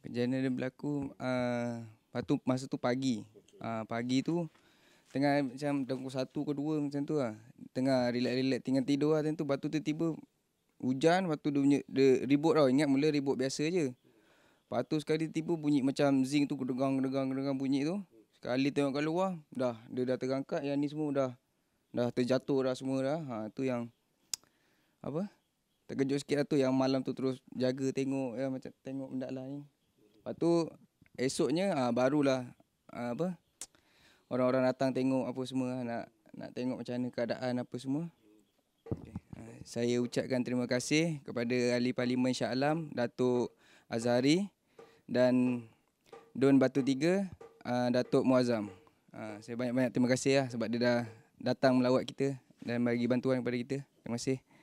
Kejadian dia berlaku uh, masa tu pagi okay. uh, Pagi tu Tengah macam Tengah satu ke dua macam tu lah Tengah relax-relax tinggal tidur lah tu batu tu tiba Hujan batu tu dia, dia ribut tau Ingat mula ribut biasa je batu sekali tiba bunyi macam zing tu Gedegang-gedegang bunyi tu Sekali tengok kat luar Dah dia dah terangkat Yang ni semua dah dah terjatuh dah semua dah. Ha tu yang apa? Terkejut sikit lah tu yang malam tu terus jaga tengok ya macam tengok benda lain. Lepas tu esoknya ha, barulah ha, apa? Orang-orang datang tengok apa semua ha, nak nak tengok macam mana keadaan apa semua. Okay. Ha, saya ucapkan terima kasih kepada ahli parlimen Sya'alam Datuk Azhari dan Don Batu Tiga, uh, Datuk Muazzam. Uh, saya banyak-banyak terima kasih lah sebab dia dah datang melawat kita dan bagi bantuan kepada kita. Terima kasih.